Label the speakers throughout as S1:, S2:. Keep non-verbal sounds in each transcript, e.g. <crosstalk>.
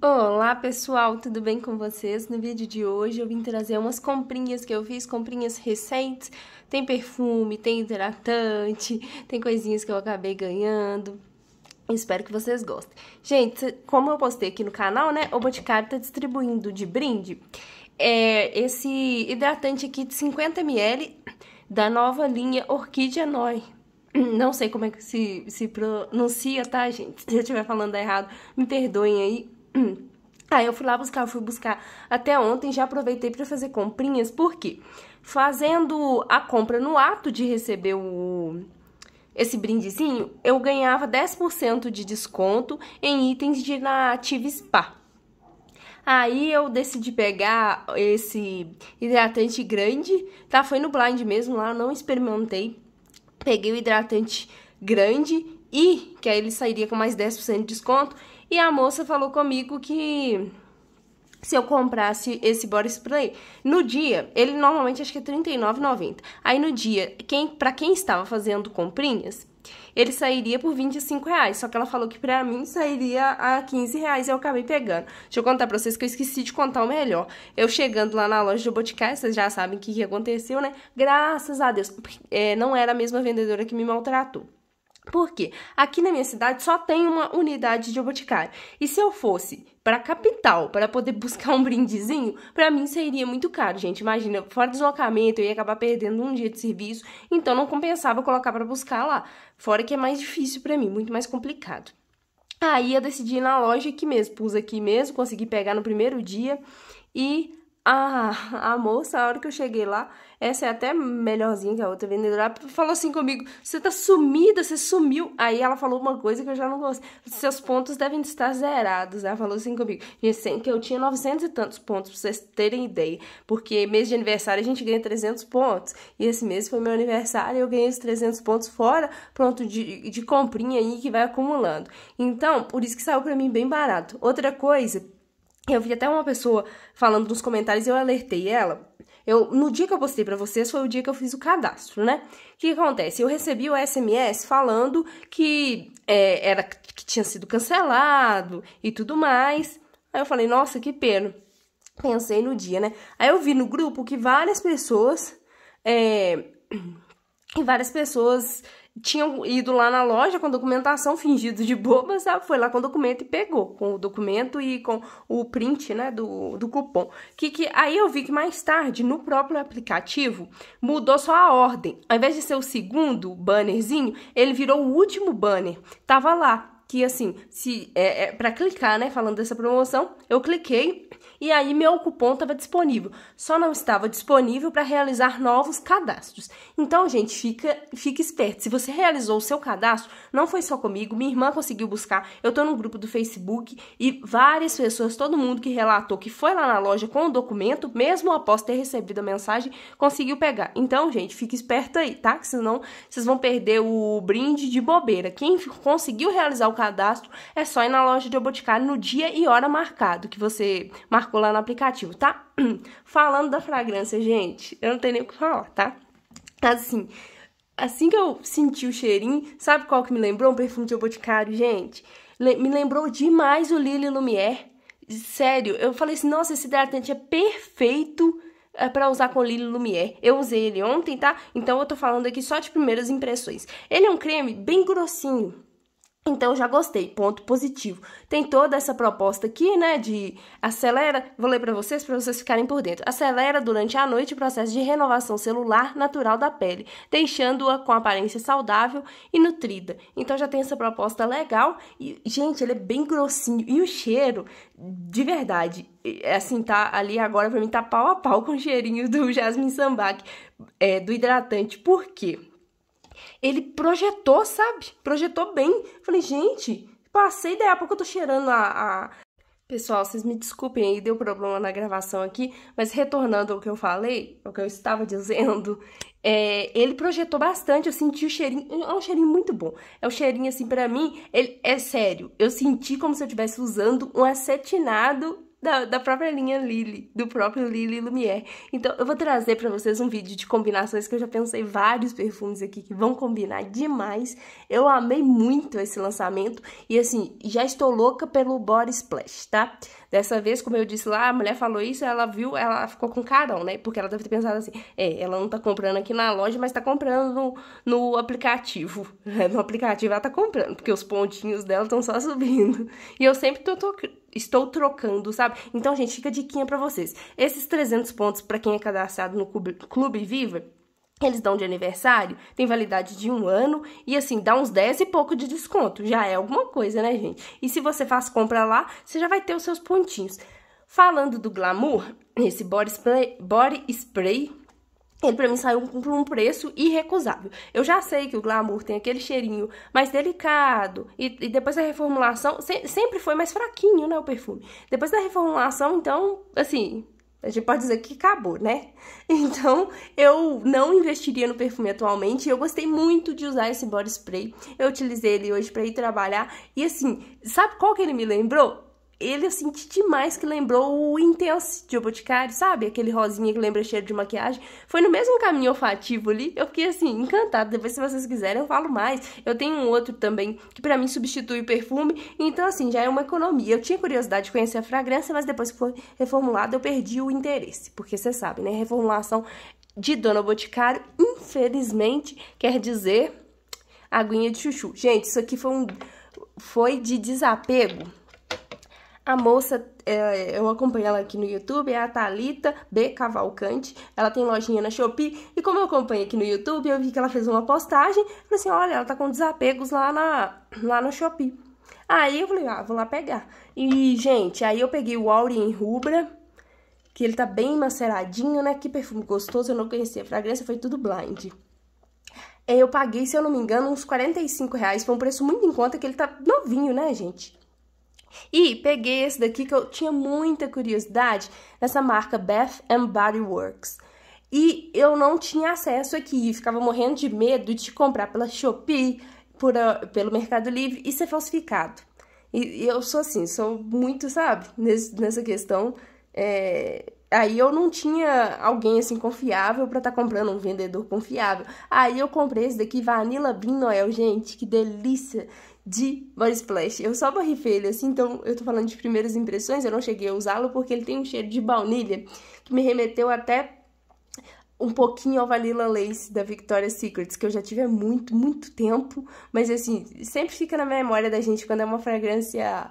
S1: Olá pessoal, tudo bem com vocês? No vídeo de hoje eu vim trazer umas comprinhas que eu fiz, comprinhas recentes. Tem perfume, tem hidratante, tem coisinhas que eu acabei ganhando. Espero que vocês gostem. Gente, como eu postei aqui no canal, né, o Boticário tá distribuindo de brinde é, esse hidratante aqui de 50ml da nova linha Orquídea Noi, não sei como é que se, se pronuncia, tá, gente? Se eu estiver falando errado, me perdoem aí. <clears throat> Aí eu fui lá buscar, eu fui buscar até ontem, já aproveitei para fazer comprinhas, porque fazendo a compra no ato de receber o esse brindezinho, eu ganhava 10% de desconto em itens de na Spa. Aí eu decidi pegar esse hidratante grande, tá? Foi no blind mesmo lá, não experimentei. Peguei o hidratante grande e que aí ele sairia com mais 10% de desconto e a moça falou comigo que se eu comprasse esse body spray. No dia, ele normalmente acho que é R$39,90. Aí no dia, quem, para quem estava fazendo comprinhas, ele sairia por 25 reais. Só que ela falou que pra mim sairia a 15 reais e eu acabei pegando. Deixa eu contar pra vocês que eu esqueci de contar o melhor. Eu chegando lá na loja do Boticário, vocês já sabem o que, que, aconteceu, né? Graças a Deus. É, não era a mesma vendedora que me maltratou. Porque aqui na minha cidade só tem uma unidade de boticário. E se eu fosse para capital para poder buscar um brindezinho, para mim seria muito caro, gente. Imagina, fora deslocamento, eu ia acabar perdendo um dia de serviço, então não compensava colocar para buscar lá. Fora que é mais difícil para mim, muito mais complicado. Aí eu decidi ir na loja aqui mesmo, pus aqui mesmo, consegui pegar no primeiro dia e a, a moça, a hora que eu cheguei lá, essa é até melhorzinha que a outra vendedora, falou assim comigo: Você tá sumida, você sumiu. Aí ela falou uma coisa que eu já não gosto: Seus pontos devem estar zerados. Ela falou assim comigo: Gente, assim, que eu tinha 900 e tantos pontos, pra vocês terem ideia. Porque mês de aniversário a gente ganha 300 pontos. E esse mês foi meu aniversário e eu ganhei os 300 pontos fora, pronto, de, de comprinha aí que vai acumulando. Então, por isso que saiu pra mim bem barato. Outra coisa eu vi até uma pessoa falando nos comentários e eu alertei ela. Eu, no dia que eu postei para vocês foi o dia que eu fiz o cadastro, né? O que acontece? Eu recebi o SMS falando que é, era que tinha sido cancelado e tudo mais. Aí eu falei, nossa, que pena. Pensei no dia, né? Aí eu vi no grupo que várias pessoas é, e várias pessoas tinham ido lá na loja com documentação, fingido de boba, sabe? Foi lá com o documento e pegou, com o documento e com o print, né, do, do cupom. Que, que Aí eu vi que mais tarde, no próprio aplicativo, mudou só a ordem. Ao invés de ser o segundo bannerzinho, ele virou o último banner. Tava lá, que assim, se é, é para clicar, né, falando dessa promoção, eu cliquei e aí meu cupom estava disponível. Só não estava disponível para realizar novos cadastros. Então, gente, fica fica esperto. Se você realizou o seu cadastro, não foi só comigo, minha irmã conseguiu buscar. Eu tô no grupo do Facebook e várias pessoas, todo mundo que relatou que foi lá na loja com o documento, mesmo após ter recebido a mensagem, conseguiu pegar. Então, gente, fica esperto aí, tá? Que senão vocês vão perder o brinde de bobeira. Quem conseguiu realizar o cadastro, é só ir na loja de O Boticário no dia e hora marcado, que você marcou lá no aplicativo, tá? <clears throat> Falando da fragrância, gente, eu não tenho nem o que falar, tá? Assim, assim que eu senti o cheirinho, sabe qual que me lembrou? Um perfume de O Boticário, gente. Me lembrou demais o Lily Lumière. Sério, eu falei assim, nossa, esse hidratante é perfeito é para usar com Lily Lumière. Eu usei ele ontem, tá? Então eu tô falando aqui só de primeiras impressões. Ele é um creme bem grossinho, então já gostei, ponto positivo. Tem toda essa proposta aqui, né, de acelera, vou ler para vocês para vocês ficarem por dentro. Acelera durante a noite o processo de renovação celular natural da pele, deixando-a com aparência saudável e nutrida. Então já tem essa proposta legal e gente, ele é bem grossinho e o cheiro de verdade, é assim, tá ali agora para mim tá pau a pau com o cheirinho do Jasmine Sambac, é, do hidratante. Por quê? ele projetou, sabe? Projetou bem. Falei, gente, passei daí a pouco eu tô cheirando a, a... Pessoal, vocês me desculpem aí, deu problema na gravação aqui, mas retornando ao que eu falei, ao que eu estava <laughs> dizendo, é, ele projetou bastante, eu senti o cheirinho, é um cheirinho muito bom. É um cheirinho, assim, para mim, ele, é sério, eu senti como se eu estivesse usando um acetinado da, da própria linha Lily, do próprio Lily Lumière. Então, eu vou trazer para vocês um vídeo de combinações que eu já pensei vários perfumes aqui que vão combinar demais. Eu amei muito esse lançamento e, assim, já estou louca pelo Body Splash, tá? Dessa vez, como eu disse lá, a mulher falou isso, ela viu, ela ficou com carão, né? Porque ela deve ter pensado assim, é, ela não tá comprando aqui na loja, mas tá comprando no, no aplicativo. <laughs> No aplicativo ela tá comprando, porque os pontinhos dela estão só subindo. E eu sempre tô, tô estou trocando, sabe? Então, gente, fica a diquinha para vocês. Esses 300 pontos para quem é cadastrado no Clube, Clube Viva, eles dão de aniversário, tem validade de um ano e assim, dá uns 10 e pouco de desconto. Já é alguma coisa, né, gente? E se você faz compra lá, você já vai ter os seus pontinhos. Falando do glamour, esse body spray, body spray ele pra mim saiu por um preço irrecusável. Eu já sei que o glamour tem aquele cheirinho mais delicado. E, e depois da reformulação, se, sempre foi mais fraquinho, né? O perfume. Depois da reformulação, então, assim, a gente pode dizer que acabou, né? <laughs> Então, eu não investiria no perfume atualmente. Eu gostei muito de usar esse body spray. Eu utilizei ele hoje para ir trabalhar. E assim, sabe qual que ele me lembrou? ele eu senti demais que lembrou o Intense de Boticário, sabe? Aquele rosinha que lembra cheiro de maquiagem. Foi no mesmo caminho olfativo ali. Eu fiquei assim, encantada. Depois, se vocês quiserem, eu falo mais. Eu tenho um outro também que para mim substitui o perfume. Então, assim, já é uma economia. Eu tinha curiosidade de conhecer a fragrância, mas depois que foi reformulado, eu perdi o interesse. Porque você sabe, né? Reformulação de Dona Boticário, infelizmente, quer dizer aguinha de chuchu. Gente, isso aqui foi um. Foi de desapego a moça, é, eu acompanho ela aqui no YouTube, é a Thalita B. Cavalcante. Ela tem lojinha na Shopee. E como eu acompanho aqui no YouTube, eu vi que ela fez uma postagem. Falei assim, olha, ela tá com desapegos lá, na, lá no Shopee. Aí eu falei, ah, vou lá pegar. E, gente, aí eu peguei o Aurien Rubra, que ele tá bem maceradinho, né? Que perfume gostoso, eu não conhecia a fragrância, foi tudo blind. É, eu paguei, se eu não me engano, uns 45 reais. Foi um preço muito em conta, que ele tá novinho, né, gente? E peguei esse daqui que eu tinha muita curiosidade nessa marca Bath and Body Works. E eu não tinha acesso aqui, ficava morrendo de medo de comprar pela Shopee, por, ah, pelo Mercado Livre e ser falsificado. E, e eu sou assim, sou muito, sabe, nesse, nessa questão é, Aí eu não tinha alguém assim confiável para estar tá comprando um vendedor confiável. Aí eu comprei esse daqui, Vanilla Bean Noel, gente, que delícia de Body Splash. Eu só borrifei ele assim, então eu tô falando de primeiras impressões, eu não cheguei a usá-lo porque ele tem um cheiro de baunilha que me remeteu até um pouquinho ao Vanilla Lace da Victoria's Secrets, que eu já tive há muito, muito tempo, mas assim, sempre fica na memória da gente quando é uma fragrância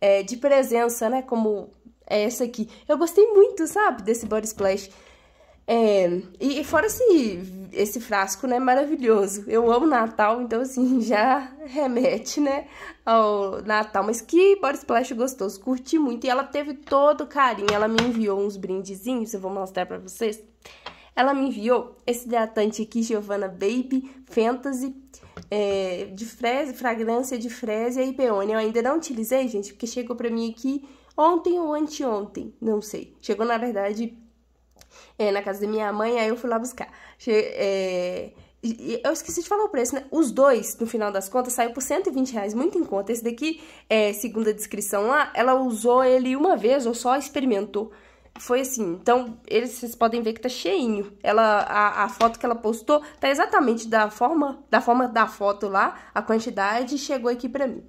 S1: é, de presença, né, como é essa aqui. Eu gostei muito, sabe, desse body splash. É, e, e fora esse, esse frasco, né, maravilhoso. Eu amo Natal, então, assim, <laughs> já remete, né, ao Natal. Mas que body splash gostoso, curti muito. E ela teve todo carinho, ela me enviou uns brindezinhos, eu vou mostrar pra vocês. Ela me enviou esse hidratante aqui, Giovanna Baby Fantasy, é, de fresa, fragrância de fresa e peônia. Eu ainda não utilizei, gente, porque chegou pra mim aqui ontem ou anteontem, não sei. Chegou, na verdade, é, na casa da minha mãe, aí eu fui lá buscar. Che é... Eu esqueci de falar o preço, né? Os dois, no final das contas, saiu por 120 reais, muito em conta. Esse daqui, é, segundo a descrição lá, ela usou ele uma vez ou só experimentou. Foi assim, então, eles, vocês podem ver que tá cheinho. Ela, a, a foto que ela postou tá exatamente da forma da forma da foto lá, a quantidade chegou aqui pra mim.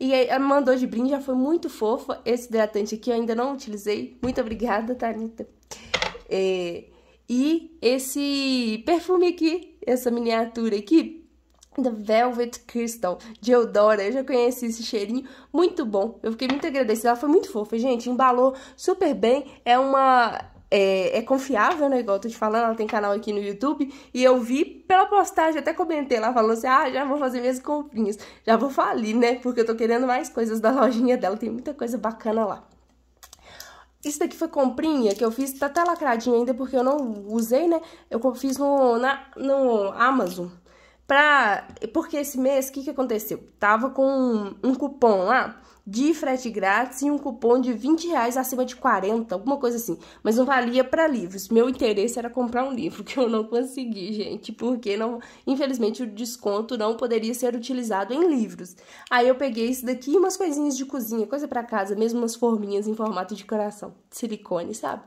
S1: E ela mandou de brinde, já foi muito fofa. Esse hidratante aqui eu ainda não utilizei. Muito obrigada, Thalita. É, e esse perfume aqui, essa miniatura aqui, da Velvet Crystal, de Eudora. Eu já conheci esse cheirinho, muito bom. Eu fiquei muito agradecida, ela foi muito fofa, gente. Embalou super bem. É uma é, é, confiável, né? Igual eu tô te falando, ela tem canal aqui no YouTube. E eu vi pela postagem, até comentei lá, falando assim: ah, já vou fazer minhas comprinhas. Já vou falir, né? Porque eu tô querendo mais coisas da <laughs> lojinha dela. Tem muita coisa bacana lá. Isso daqui foi comprinha que eu fiz, tá até ainda porque eu não usei, né? Eu fiz no, na, no Amazon. Pra, porque esse mês, o que, que aconteceu? Tava com um, um cupom lá de frete grátis e um cupom de 20 reais acima de 40, alguma coisa assim. Mas não valia para livros. Meu interesse era comprar um livro, <laughs> que eu não consegui, gente, porque não, infelizmente o desconto não poderia ser utilizado em livros. Aí eu peguei isso daqui e umas coisinhas de cozinha, coisa para casa, mesmo umas forminhas em formato de coração, de silicone, sabe?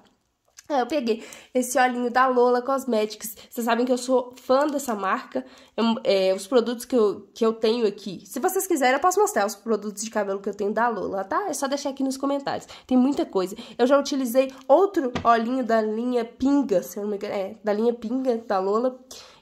S1: Aí é, eu peguei esse olhinho da Lola Cosmetics. Vocês sabem que eu sou fã dessa marca. Eu, é, os produtos que eu, que eu tenho aqui. Se vocês quiserem, eu posso mostrar os produtos de cabelo que eu tenho da Lola, tá? É só deixar aqui nos comentários. Tem muita coisa. Eu já utilizei outro olhinho da linha Pinga, se eu não me engano. É, da linha Pinga da Lola.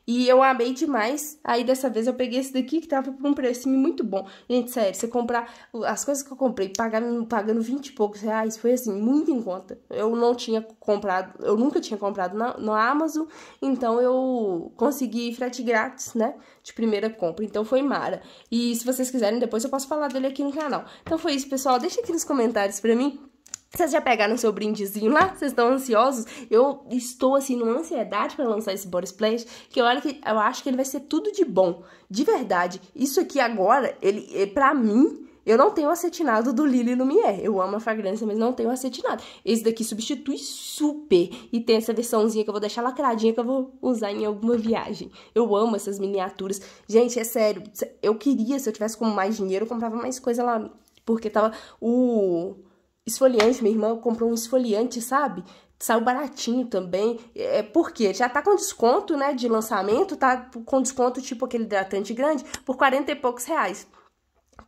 S1: E eu amei demais. Aí dessa vez eu peguei esse daqui que tava por um preço assim, muito bom. Gente, sério, você comprar as coisas que eu comprei pagando, pagando 20 e poucos reais foi assim, muito em conta. Eu não tinha comprado, eu nunca tinha comprado na, Amazon, então eu consegui frete grátis, né? De primeira compra. Então foi Mara. E se vocês quiserem, depois eu posso falar dele aqui no canal. Então foi isso, pessoal. Deixa aqui nos comentários pra mim vocês já pegaram seu brindezinho lá? Vocês estão ansiosos? Eu estou, assim, numa ansiedade para lançar esse Boris Plant, que olha que eu acho que ele vai ser tudo de bom. De verdade. Isso aqui agora, ele, é eh, para mim, eu não tenho acetinado do Lily Lumière. Eu amo a fragrância, mas não tenho acetinado. Esse daqui substitui super. E tem essa versãozinha que eu vou deixar lacradinha, que eu vou usar em alguma viagem. Eu amo essas miniaturas. Gente, é sério. Eu queria, se eu tivesse com mais dinheiro, eu comprava mais coisa lá. Porque tava o esfoliante, minha irmã comprou um esfoliante, sabe? Saiu baratinho também. É, por quê? Já tá com desconto, né? De lançamento, tá com desconto tipo aquele hidratante grande por 40 e poucos reais.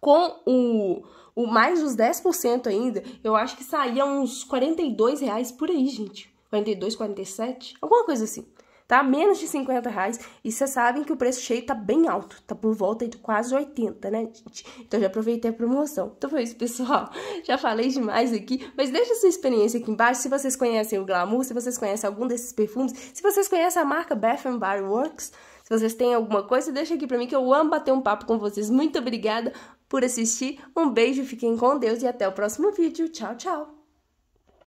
S1: Com o, o mais os 10% ainda, eu acho que saía uns 42 reais por aí, gente. 42, 47, alguma coisa assim tá? Menos de 50 reais. E vocês sabem que o preço cheio tá bem alto, tá por volta de quase 80, né, gente? Então já aproveitei a promoção. Então foi isso, pessoal. <laughs> Já falei demais aqui, mas deixa sua experiência aqui embaixo se vocês conhecem o Glamour, se vocês conhecem algum desses perfumes, se vocês conhecem a marca Bath and Body Works. Se vocês têm alguma coisa, deixa aqui para mim que eu amo bater um papo com vocês. Muito obrigada por assistir. Um beijo, fiquem com Deus e até o próximo vídeo. Tchau, tchau.